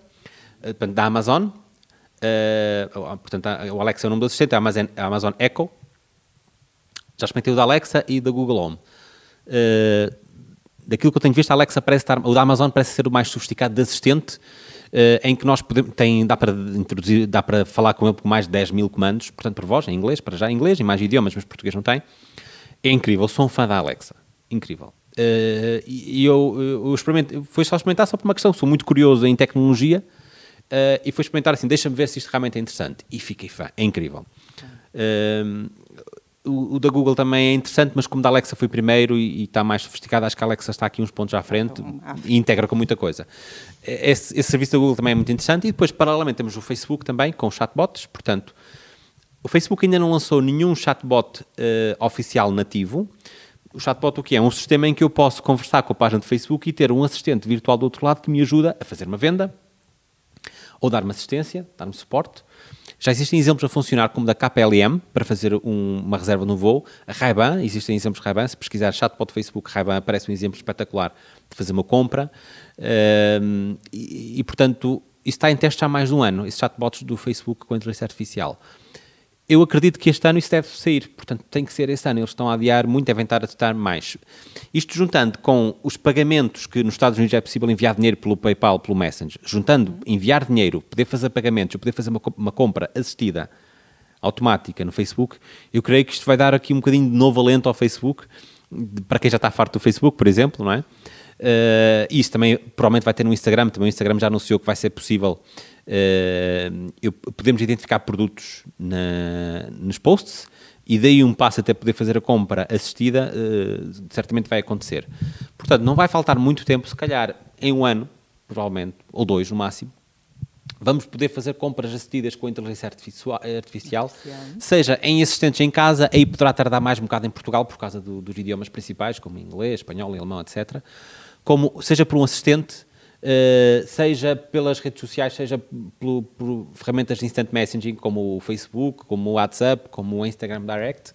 eh, da Amazon. Uh, portanto, o Alexa é o nome do assistente, a Amazon, a Amazon Echo. Já experimentei o da Alexa e da Google Home. Uh, daquilo que eu tenho visto, a Alexa parece estar, o da Amazon parece ser o mais sofisticado de assistente, Uh, em que nós podemos, tem, dá para introduzir, dá para falar com ele com mais de 10 mil comandos, portanto, para vós, em inglês, para já em inglês, em mais idiomas, mas português não tem. É incrível, sou um fã da Alexa, incrível. Uh, e eu, eu experimentei, foi só experimentar só por uma questão, sou muito curioso em tecnologia uh, e foi experimentar assim, deixa-me ver se isto realmente é interessante. E fiquei fã, é incrível o, o, da Google também é interessante, mas como da Alexa foi primeiro e, e está mais sofisticado, acho que a Alexa está aqui uns pontos à frente e integra com muita coisa. É, esse, esse, serviço da Google também é muito interessante. E depois, paralelamente, temos o Facebook também, com chatbots. Portanto, o Facebook ainda não lançou nenhum chatbot uh, oficial nativo. O chatbot o que é? Um sistema em que eu posso conversar com a página do Facebook e ter um assistente virtual do outro lado que me ajuda a fazer uma venda, ou dar-me assistência, dar-me suporte, já existem exemplos a funcionar, como da KPLM, para fazer um, uma reserva no voo. A Ray-Ban, existem exemplos Ray-Ban. Se pesquisar chatbot do Facebook Ray-Ban, aparece um exemplo espetacular de fazer uma compra. Um, e, e, portanto, isso está em teste há mais de um ano, esses chatbots do Facebook com inteligência artificial eu acredito que este ano isso deve sair, portanto tem que ser este ano. Eles estão a adiar muito, devem estar a testar mais. Isto juntando com os pagamentos que nos Estados Unidos é possível enviar dinheiro pelo PayPal, pelo Messenger, juntando enviar dinheiro, poder fazer pagamentos, poder fazer uma, uma compra assistida automática no Facebook, eu creio que isto vai dar aqui um bocadinho de novo alento ao Facebook, para quem já está farto do Facebook, por exemplo, não é? Uh, isso também provavelmente vai ter no Instagram, também o Instagram já anunciou que vai ser possível eh, eu, podemos identificar produtos na, nos posts e daí um passo até poder fazer a compra assistida, uh, certamente vai acontecer. Portanto, não vai faltar muito tempo, se calhar em um ano, provavelmente, ou dois no máximo, vamos poder fazer compras assistidas com inteligência artificial, artificial, seja em assistentes em casa, aí poderá tardar mais um bocado em Portugal, por causa do, dos idiomas principais, como inglês, espanhol, alemão, etc., como seja por um assistente eh, seja pelas redes sociais, seja pelo, por ferramentas de instant messaging como o Facebook, como o WhatsApp, como o Instagram Direct,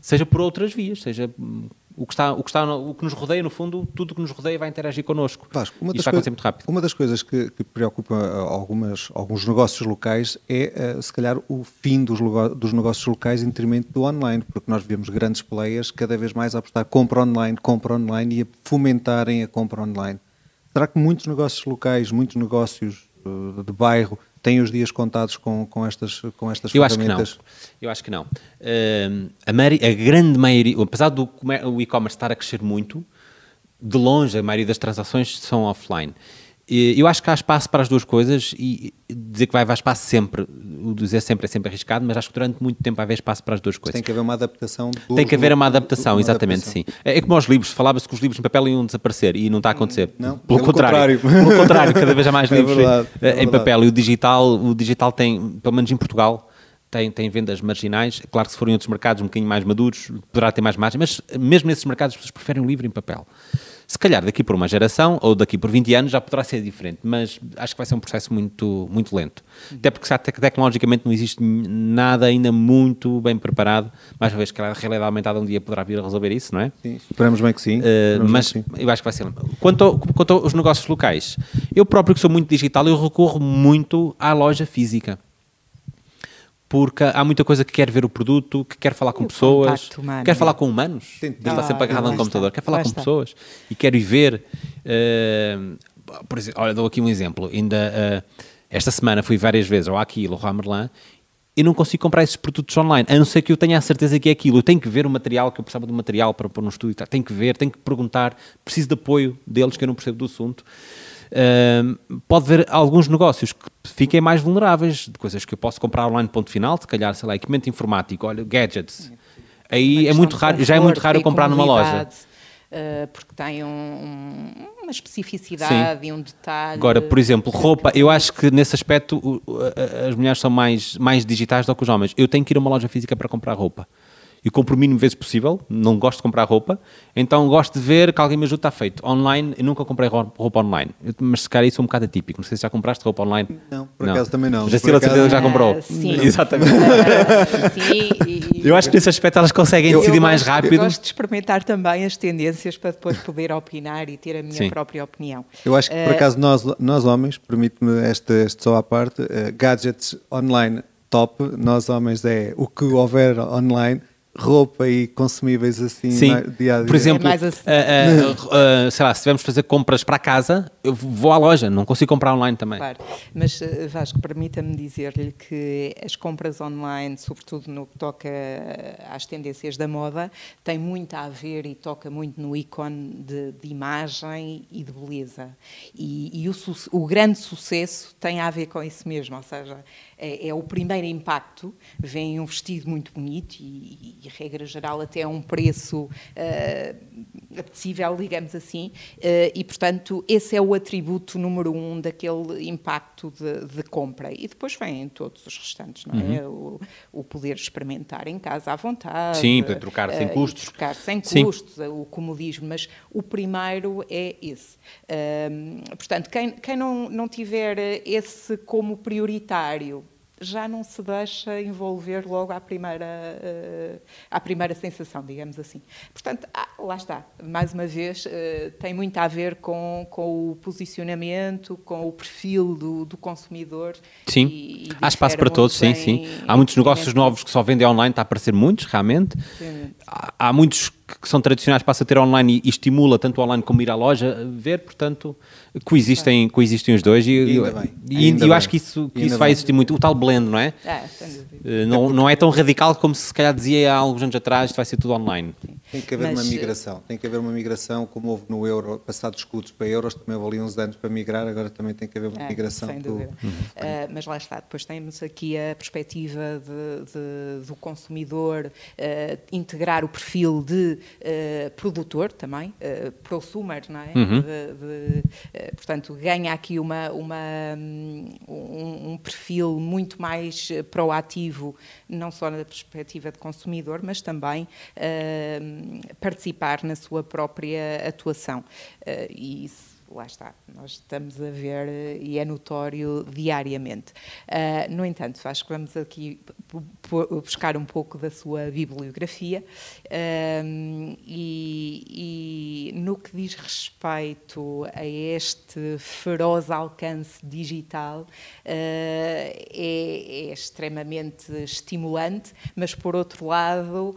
seja por outras vias, seja hum, o que, está, o, que está, o que nos rodeia, no fundo, tudo o que nos rodeia vai interagir connosco. Vasco, uma Isto vai acontecer muito rápido. Uma das coisas que, que preocupa eh, algumas, alguns negócios locais é, uh, se calhar, o fim dos, dos negócios locais em detrimento do online, porque nós vemos grandes players cada vez mais a apostar compra online, compra online e a fomentarem a compra online. Será que muitos negócios locais, muitos negócios uh, de bairro têm os dias contados com, com estas, com estas Eu ferramentas? Acho que não. Eu acho que não. Uh, a, a, grande maioria, apesar do e-commerce estar a crescer muito, de longe a maioria das transações são offline. Eh, eu acho que há espaço para as duas coisas e dizer que vai haver espaço sempre, o dizer sempre é sempre arriscado, mas acho que durante muito tempo vai haver espaço para as duas coisas. Tem que haver uma adaptação. Do, Tem que haver uma adaptação, uma exatamente, adaptação. sim. É, é como aos livros, falava-se que os livros em papel iam desaparecer e não está a acontecer. Não, pelo, pelo contrário. contrário. Pelo contrário, cada vez há mais é livros verdade, em, é em papel. E o digital, o digital tem, pelo menos em Portugal, tem, tem vendas marginais. Claro que se forem outros mercados um bocadinho mais maduros, poderá ter mais margem, mas mesmo nesses mercados as pessoas preferem o livro em papel. Se calhar daqui por uma geração ou daqui por 20 anos já poderá ser diferente, mas acho que vai ser um processo muito, muito lento. Até porque sabe, tecnologicamente não existe nada ainda muito bem preparado. Mais uma vez, que a realidade aumentada um dia poderá vir a resolver isso, não é? Sim, esperamos bem que sim. Uh, mas que sim. eu acho que vai ser. Quanto, ao, quanto aos negócios locais, eu próprio que sou muito digital, eu recorro muito à loja física porque há muita coisa que quer ver o produto, que quer falar com o pessoas, humano, quer é. falar né? com humanos, Sim, está ah, sempre agarrado no computador, quer falar com pessoas e quer ir ver. Uh, por exemplo, olha, dou aqui um exemplo. Ainda uh, esta semana fui várias vezes ao Aquilo, ao Merlin, e não consigo comprar esses produtos online, a não ser que eu tenha a certeza que é aquilo. Eu tenho que ver o material, que eu precisava do material para pôr no estúdio, tenho que ver, tenho que perguntar, preciso de apoio deles, que eu não percebo do assunto pode haver alguns negócios que fiquem mais vulneráveis, de coisas que eu posso comprar online, ponto final, se calhar, sei lá, equipamento informático, olha, gadgets. Aí é muito raro, já é muito raro comprar numa loja. Ah, porque tem um, uma especificidade Sim. e um detalhe. Agora, por exemplo, roupa, eu acho que nesse aspecto as mulheres são mais, mais digitais do que os homens. Eu tenho que ir a uma loja física para comprar roupa e compro o mínimo vezes possível, não gosto de comprar roupa, então gosto de ver que alguém me ajuda, está feito. Online, eu nunca comprei roupa online, mas se calhar isso é um bocado atípico, não sei se já compraste roupa online. Não, por não. acaso também não. sei acaso... certeza já comprou. Uh, sim. Exatamente. Uh, sim, e... Eu acho que nesse aspecto elas conseguem eu decidir gosto, mais rápido. Eu gosto de experimentar também as tendências para depois poder opinar e ter a minha sim. própria opinião. Eu acho que por ah, acaso nós, nós homens, permite-me este, este só à parte, eh, gadgets online top, nós homens é o que houver online roupa e consumíveis assim Sim. dia a dia. Por exemplo, é assim. uh, uh, uh, sei lá, se tivermos fazer compras para casa, eu vou à loja, não consigo comprar online também. Claro, mas eh, Vasco, permita-me dizer-lhe que as compras online, sobretudo no que toca eh, às tendências da moda, têm muito a ver e toca muito no ícone de, de imagem e de beleza. E, e o, o, grande sucesso tem a ver com isso mesmo, ou seja, é, é o primeiro impacto, vem um vestido muito bonito e, e regra geral, até um preço uh, apetecível, digamos assim, uh, e portanto esse é o atributo número um daquele impacto de, de compra. E depois vêm todos os restantes, não é? Uhum. O, o, poder experimentar em casa à vontade. Sim, para trocar sem uh, custos. Trocar sem Sim. custos, eh, o comodismo. Mas o primeiro é esse. Uh, portanto, quem, quem não, não tiver esse como prioritário já não se deixa envolver logo à primeira, eh, à primeira sensação, digamos assim. Portanto, ah, lá está, mais uma vez, eh, tem muito a ver com, com o posicionamento, com o perfil do, do consumidor. Sim, e, e há espaço para todos, sim, sim. Há muitos negócios novos que só vendem online, está a aparecer muitos, realmente. Há, há muitos que são tradicionais passa a ter online e, estimula tanto online como ir à loja eh, ver, portanto, coexistem, coexistem os dois e, e, e, e eu acho que isso, que isso vai existir muito. O tal blend, não é? é eh, não, não é tão radical como se, se calhar dizia há alguns anos atrás, vai ser tudo online. Tem que haver Mas... uma eh, migração, tem que haver uma migração, como houve no euro, passado escudos para euros, também houve ali uns anos para migrar, agora também tem que haver uma é, migração. Sem dúvida. Do... Uh, uhum. mas lá está, depois temos aqui a perspectiva de, de, do consumidor uh, integrar o perfil de uh, produtor também, uh, prosumer, não é? Uhum. De, de, eh, portanto, ganha aqui uma, uma hum, um, um, perfil muito mais proativo, não só na perspectiva de consumidor, mas também hum, participar na sua própria atuação. e isso lá está, nós estamos a ver eh, e é notório diariamente. Uh, no entanto, acho que vamos aqui buscar um pouco da sua bibliografia e, e, no que diz respeito a este feroz alcance digital, uh, é, é, extremamente estimulante, mas por outro lado, uh,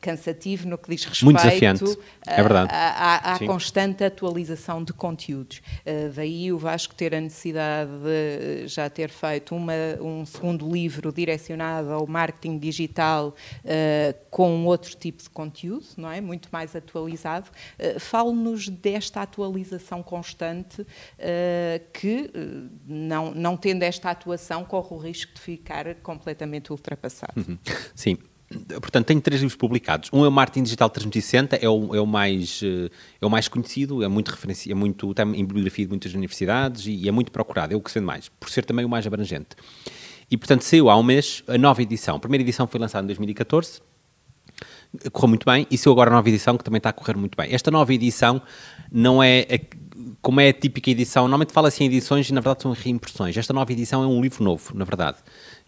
cansativo no que diz respeito Muito desafiante. É verdade. à, à, à constante atualização criação de conteúdos. Uh, daí o Vasco ter a necessidade de eh, já ter feito uma, um segundo livro direcionado ao marketing digital uh, com outro tipo de conteúdo, não é? Muito mais atualizado. Uh, Fale-nos desta atualização constante que, não, não tendo esta atuação, corre o risco de ficar completamente ultrapassado. Uhum. Sim portanto, tenho três livros publicados. Um é o Martin Digital 360, é o, é o, mais, eh, é o mais conhecido, é muito referenciado, é muito, está em bibliografia de muitas universidades e, e é muito procurado, é o que sendo mais, por ser também o mais abrangente. E, portanto, saiu há um mês a nova edição. A primeira edição foi lançada em 2014, correu muito bem, e saiu agora a nova edição, que também está a correr muito bem. Esta nova edição não é... A, como é a típica edição, normalmente fala-se em edições e na verdade são reimpressões. Esta nova edição é um livro novo, na verdade.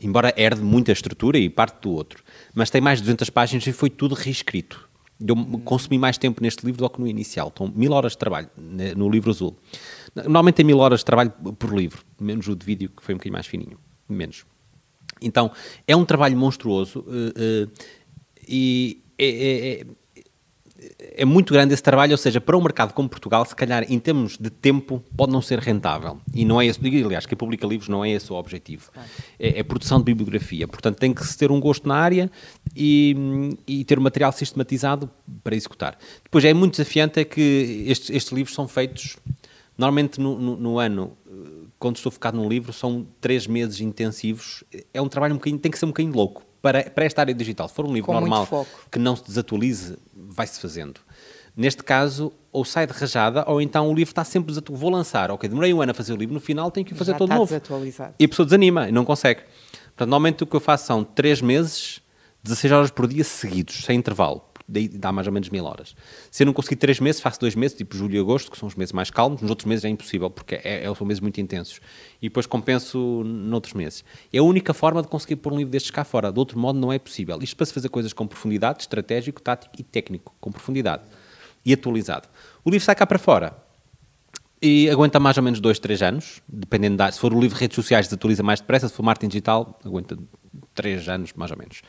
Embora herde muita estrutura e parte do outro mas tem mais de 200 páginas e foi tudo reescrito. Eu consumi mais tempo neste livro do que no inicial. Estão mil horas de trabalho né, no livro azul. Normalmente tem mil horas de trabalho por livro, menos o de vídeo, que foi um bocadinho mais fininho. Menos. Então, é um trabalho monstruoso uh, uh, e é, é, é é muito grande esse trabalho, ou seja, para um mercado como Portugal, se calhar em termos de tempo, pode não ser rentável. E não é esse, aliás, que publica livros não é esse o objetivo. É, é produção de bibliografia. Portanto, tem que se ter um gosto na área e, e ter o material sistematizado para executar. Depois, é muito desafiante é que estes, estes livros são feitos, normalmente no, no, no ano eh, quando estou focado num livro, são três meses intensivos. É um trabalho um tem que ser um bocadinho louco, para, para esta área digital. Se for um livro Com normal que não se desatualize, vai-se fazendo. Neste caso, ou sai de rajada, ou então o livro está sempre desatualizado. Vou lançar, ok, demorei um ano a fazer o livro, no final tenho que o fazer Já todo está novo. E a pessoa desanima e não consegue. Portanto, normalmente o que eu faço são 3 meses, 16 horas por dia seguidos, sem intervalo daí dá mais ou menos mil horas. Se eu não conseguir três meses, faço dois meses, tipo julho e agosto, que são os meses mais calmos, nos outros meses é impossível, porque é, é, são meses muito intensos. E depois compenso noutros meses. É a única forma de conseguir pôr um livro destes cá fora, de outro modo não é possível. Isto para se fazer coisas com profundidade, estratégico, tático e técnico, com profundidade e atualizado. O livro sai cá para fora, e aguenta mais ou menos dois três anos, dependendo da. Se for o livro redes sociais, desatualiza mais depressa, se for marketing digital, aguenta três anos, mais ou menos.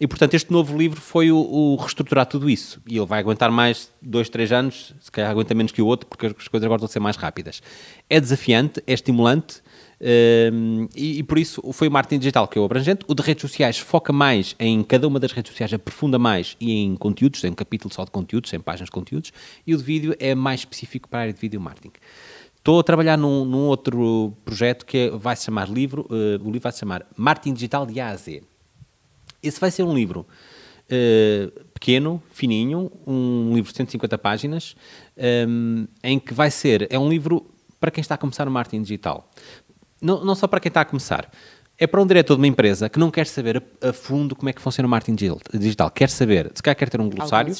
E, portanto, este novo livro foi o, o, reestruturar tudo isso. E ele vai aguentar mais dois, três anos, se calhar aguenta menos que o outro, porque as coisas agora estão a ser mais rápidas. É desafiante, é estimulante, um, eh, e, e, por isso foi o marketing digital que é o abrangente. O de redes sociais foca mais em cada uma das redes sociais, aprofunda mais e em conteúdos, tem um capítulo só de conteúdos, em páginas de conteúdos, e o de vídeo é mais específico para a área de vídeo marketing. Estou a trabalhar num, num outro projeto que é, vai se chamar livro, uh, o livro vai se chamar Marketing Digital de A a Z. Esse vai ser um livro uh, pequeno, fininho, um livro de 150 páginas, um, eh, em que vai ser. É um livro para quem está a começar no marketing digital. Não, não só para quem está a começar. É para um diretor de uma empresa que não quer saber a, a fundo como é que funciona o marketing digital. Quer saber, se calhar quer ter um glossário,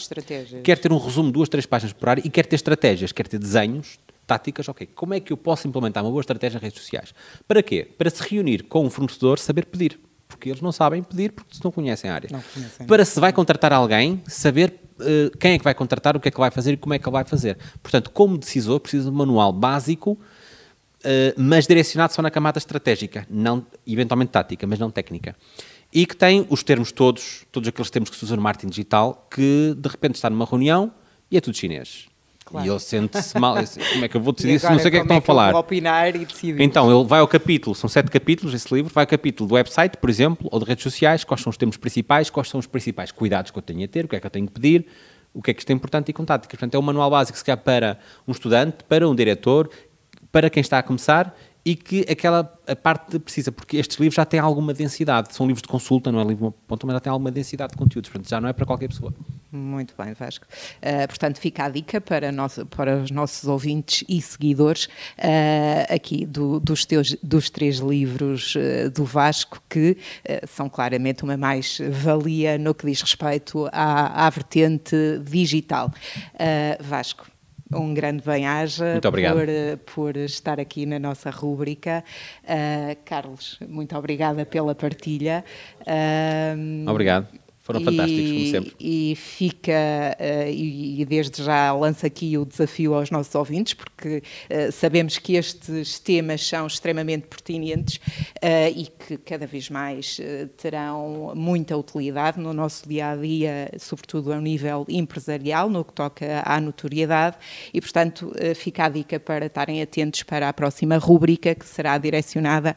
quer ter um resumo de duas, três páginas por área e quer ter estratégias, quer ter desenhos, táticas, ok, como é que eu posso implementar uma boa estratégia em redes sociais? Para quê? Para se reunir com um fornecedor, saber pedir porque eles não sabem pedir porque não conhecem a área. Não conhecem, Para se vai contratar alguém, saber uh, quem é que vai contratar, o que é que vai fazer e como é que ele vai fazer. Portanto, como decisor, precisa de um manual básico, uh, mas direcionado só na camada estratégica, não, eventualmente tática, mas não técnica. E que tem os termos todos, todos aqueles termos que se usam no marketing digital, que de repente está numa reunião e é tudo chinês. Claro. E ele sente-se mal. Como é que eu vou decidir se não sei o que é que estão é a falar? opinar e Então, ele vai ao capítulo, são sete capítulos esse livro, vai ao capítulo do website, por exemplo, ou de redes sociais, quais são os termos principais, quais são os principais cuidados que eu tenho a ter, o que é que eu tenho que pedir, o que é que isto é importante e contato. Portanto, é um manual básico, se calhar, para um estudante, para um diretor, para quem está a começar e que aquela parte precisa, porque estes livros já têm alguma densidade, são livros de consulta, não é livro ponto, mas já têm alguma densidade de conteúdos, portanto, já não é para qualquer pessoa. Muito bem, Vasco. Uh, portanto, fica a dica para, para os nossos ouvintes e seguidores uh, aqui do, dos, teus, dos três livros uh, do Vasco, que são claramente uma mais-valia no que diz respeito à, à vertente digital. Vasco, um grande bem-aja por, por, estar aqui na nossa rúbrica. Uh, Carlos, muito obrigada pela partilha. Uh, Obrigado. Foram e, fantásticos, como sempre. E fica, uh, e, e, desde já lanço aqui o desafio aos nossos ouvintes, porque uh, sabemos que estes temas são extremamente pertinentes uh, e que cada vez mais terão muita utilidade no nosso dia a dia, sobretudo ao nível empresarial, no que toca à notoriedade, e portanto fica a dica para estarem atentos para a próxima rúbrica que será direcionada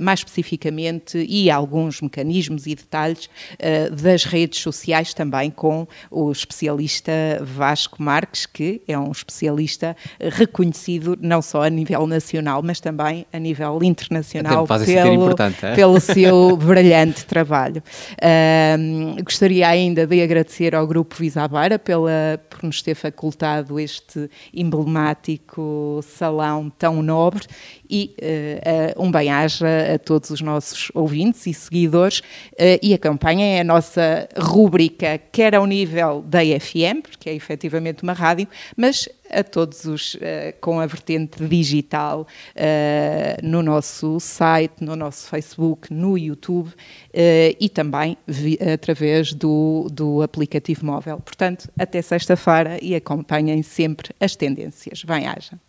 mais especificamente e a alguns mecanismos e detalhes das redes sociais também com o especialista Vasco Marques, que é um especialista eh, reconhecido não só a nível nacional, mas também a nível internacional pelo, é? pelo seu brilhante trabalho. Um, gostaria ainda de agradecer ao Grupo Visabeira pela, por nos ter facultado este emblemático salão tão nobre e uh, um bem-aja a todos os nossos ouvintes e seguidores uh, e acompanhem é a nossa rúbrica, quer ao nível da FM, porque é efetivamente uma rádio, mas a todos os uh, com a vertente digital no nosso site, no nosso Facebook, no YouTube e também vi, através do, do aplicativo móvel. Portanto, até sexta-feira e acompanhem sempre as tendências. Bem-aja.